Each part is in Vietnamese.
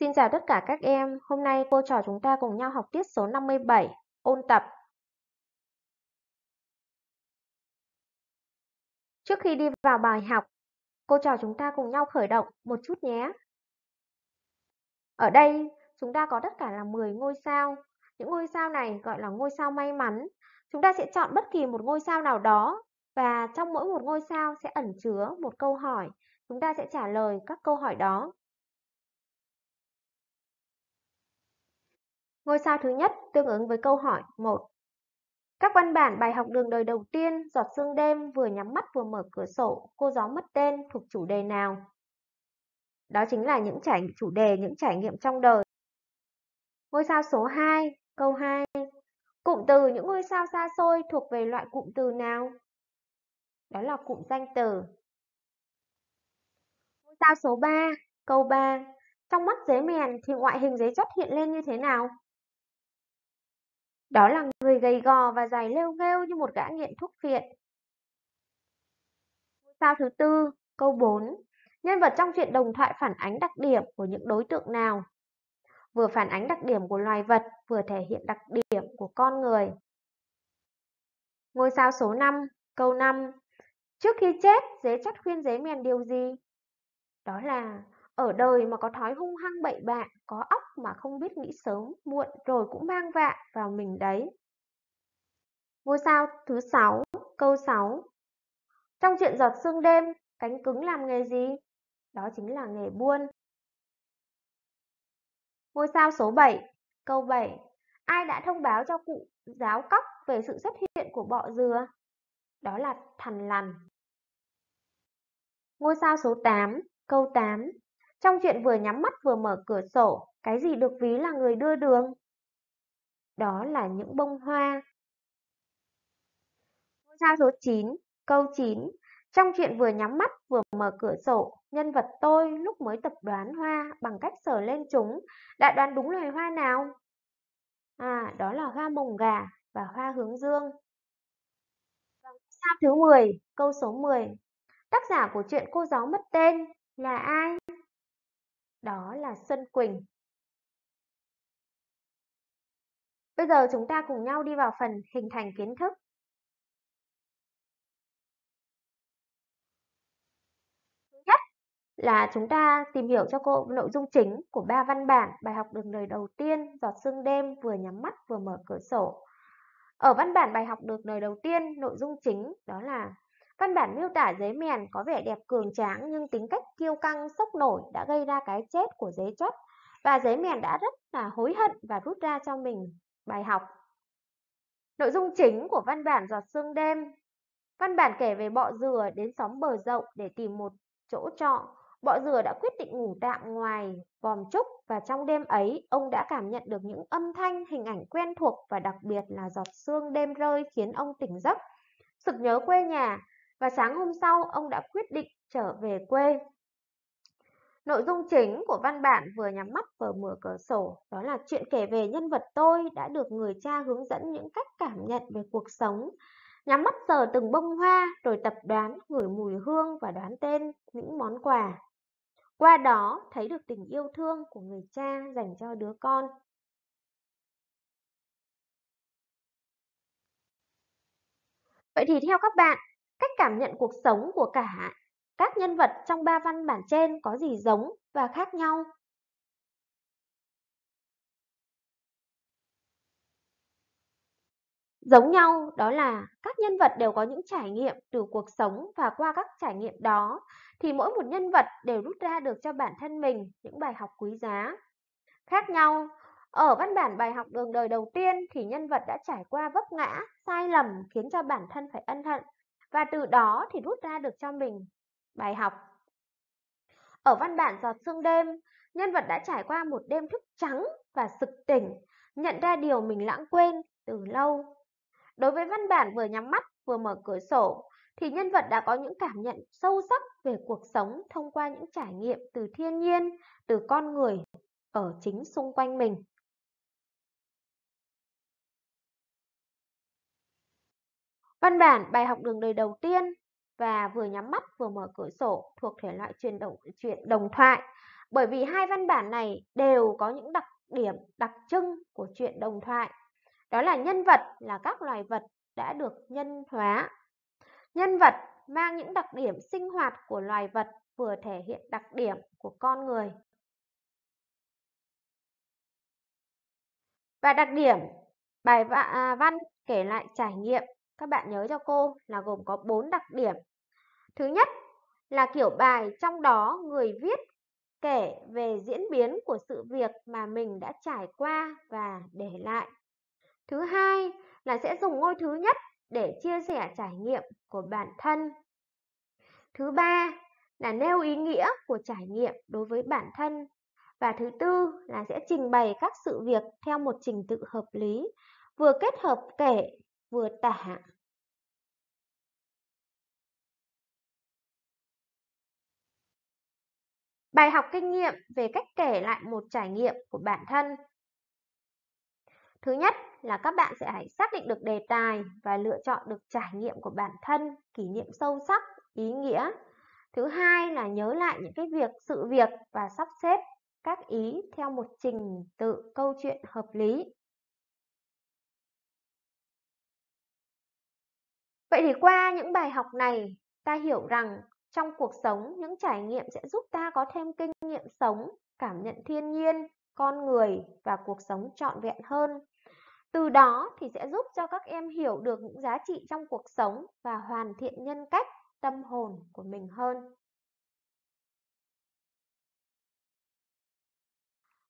Xin chào tất cả các em, hôm nay cô trò chúng ta cùng nhau học tiết số 57, ôn tập. Trước khi đi vào bài học, cô trò chúng ta cùng nhau khởi động một chút nhé. Ở đây, chúng ta có tất cả là 10 ngôi sao. Những ngôi sao này gọi là ngôi sao may mắn. Chúng ta sẽ chọn bất kỳ một ngôi sao nào đó và trong mỗi một ngôi sao sẽ ẩn chứa một câu hỏi. Chúng ta sẽ trả lời các câu hỏi đó Ngôi sao thứ nhất tương ứng với câu hỏi 1. Các văn bản bài học đường đời đầu tiên, giọt sương đêm vừa nhắm mắt vừa mở cửa sổ, cô gió mất tên thuộc chủ đề nào? Đó chính là những trải chủ đề, những trải nghiệm trong đời. Ngôi sao số 2, câu 2. Cụm từ những ngôi sao xa xôi thuộc về loại cụm từ nào? Đó là cụm danh từ. Ngôi sao số 3, câu 3. Trong mắt dế mèn thì ngoại hình dế chót hiện lên như thế nào? Đó là người gầy gò và dài lêu nghêu như một gã nghiện thuốc phiện. Sao thứ tư, câu 4. Nhân vật trong truyện đồng thoại phản ánh đặc điểm của những đối tượng nào? Vừa phản ánh đặc điểm của loài vật, vừa thể hiện đặc điểm của con người. Ngôi sao số 5, câu 5. Trước khi chết, dế chắt khuyên dế mèn điều gì? Đó là ở đời mà có thói hung hăng bậy bạ, có óc mà không biết nghĩ sớm, muộn rồi cũng mang vạ vào mình đấy. Ngôi sao thứ 6, câu 6 Trong chuyện giọt sương đêm, cánh cứng làm nghề gì? Đó chính là nghề buôn. Ngôi sao số 7, câu 7 Ai đã thông báo cho cụ giáo cóc về sự xuất hiện của bọ dừa? Đó là thằn lằn. Ngôi sao số 8, câu 8 Trong chuyện vừa nhắm mắt vừa mở cửa sổ, cái gì được ví là người đưa đường? Đó là những bông hoa. Ngôi sao số 9, câu 9. Trong chuyện vừa nhắm mắt vừa mở cửa sổ, nhân vật tôi lúc mới tập đoán hoa bằng cách sờ lên chúng, đã đoán đúng loài hoa nào? À, đó là hoa mồng gà và hoa hướng dương. Sao thứ 10, câu số 10. Tác giả của chuyện cô giáo mất tên là ai? Đó là Xuân Quỳnh. Bây giờ chúng ta cùng nhau đi vào phần hình thành kiến thức. Thứ nhất là chúng ta tìm hiểu cho cô nội dung chính của ba văn bản bài học đường đời đầu tiên Giọt sương đêm vừa nhắm mắt vừa mở cửa sổ. Ở văn bản bài học được lời đầu tiên, nội dung chính đó là Văn bản miêu tả giấy mèn có vẻ đẹp cường tráng nhưng tính cách kiêu căng, sốc nổi đã gây ra cái chết của giấy chót và giấy mèn đã rất là hối hận và rút ra cho mình Bài học Nội dung chính của văn bản giọt sương đêm Văn bản kể về bọ dừa đến xóm bờ rộng để tìm một chỗ trọ. Bọ dừa đã quyết định ngủ tạm ngoài vòm trúc và trong đêm ấy ông đã cảm nhận được những âm thanh, hình ảnh quen thuộc và đặc biệt là giọt sương đêm rơi khiến ông tỉnh giấc, sực nhớ quê nhà và sáng hôm sau ông đã quyết định trở về quê. Nội dung chính của văn bản vừa nhắm mắt vừa mở cửa sổ đó là chuyện kể về nhân vật tôi đã được người cha hướng dẫn những cách cảm nhận về cuộc sống. Nhắm mắt sờ từng bông hoa rồi tập đoán, ngửi mùi hương và đoán tên những món quà. Qua đó thấy được tình yêu thương của người cha dành cho đứa con. Vậy thì theo các bạn, cách cảm nhận cuộc sống của cả các nhân vật trong ba văn bản trên có gì giống và khác nhau? Giống nhau đó là các nhân vật đều có những trải nghiệm từ cuộc sống và qua các trải nghiệm đó thì mỗi một nhân vật đều rút ra được cho bản thân mình những bài học quý giá. Khác nhau, ở văn bản bài học đường đời đầu tiên thì nhân vật đã trải qua vấp ngã, sai lầm khiến cho bản thân phải ân hận và từ đó thì rút ra được cho mình Bài học Ở văn bản Giọt Sương Đêm, nhân vật đã trải qua một đêm thức trắng và sực tỉnh, nhận ra điều mình lãng quên từ lâu. Đối với văn bản vừa nhắm mắt vừa mở cửa sổ, thì nhân vật đã có những cảm nhận sâu sắc về cuộc sống thông qua những trải nghiệm từ thiên nhiên, từ con người ở chính xung quanh mình. Văn bản bài học đường đời đầu tiên và vừa nhắm mắt vừa mở cửa sổ thuộc thể loại truyền đồng, chuyện đồng thoại. Bởi vì hai văn bản này đều có những đặc điểm đặc trưng của chuyện đồng thoại. Đó là nhân vật là các loài vật đã được nhân hóa. Nhân vật mang những đặc điểm sinh hoạt của loài vật vừa thể hiện đặc điểm của con người. Và đặc điểm bài à, văn kể lại trải nghiệm các bạn nhớ cho cô là gồm có 4 đặc điểm. Thứ nhất là kiểu bài trong đó người viết kể về diễn biến của sự việc mà mình đã trải qua và để lại. Thứ hai là sẽ dùng ngôi thứ nhất để chia sẻ trải nghiệm của bản thân. Thứ ba là nêu ý nghĩa của trải nghiệm đối với bản thân. Và thứ tư là sẽ trình bày các sự việc theo một trình tự hợp lý, vừa kết hợp kể vừa tả Bài học kinh nghiệm về cách kể lại một trải nghiệm của bản thân. Thứ nhất là các bạn sẽ hãy xác định được đề tài và lựa chọn được trải nghiệm của bản thân, kỷ niệm sâu sắc, ý nghĩa. Thứ hai là nhớ lại những cái việc, sự việc và sắp xếp các ý theo một trình tự câu chuyện hợp lý. Vậy thì qua những bài học này, ta hiểu rằng trong cuộc sống, những trải nghiệm sẽ giúp ta có thêm kinh nghiệm sống, cảm nhận thiên nhiên, con người và cuộc sống trọn vẹn hơn. Từ đó thì sẽ giúp cho các em hiểu được những giá trị trong cuộc sống và hoàn thiện nhân cách, tâm hồn của mình hơn.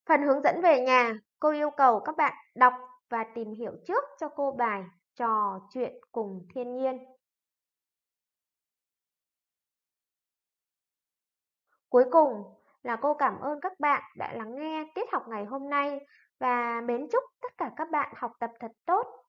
Phần hướng dẫn về nhà, cô yêu cầu các bạn đọc và tìm hiểu trước cho cô bài trò chuyện cùng thiên nhiên. Cuối cùng là cô cảm ơn các bạn đã lắng nghe tiết học ngày hôm nay và mến chúc tất cả các bạn học tập thật tốt.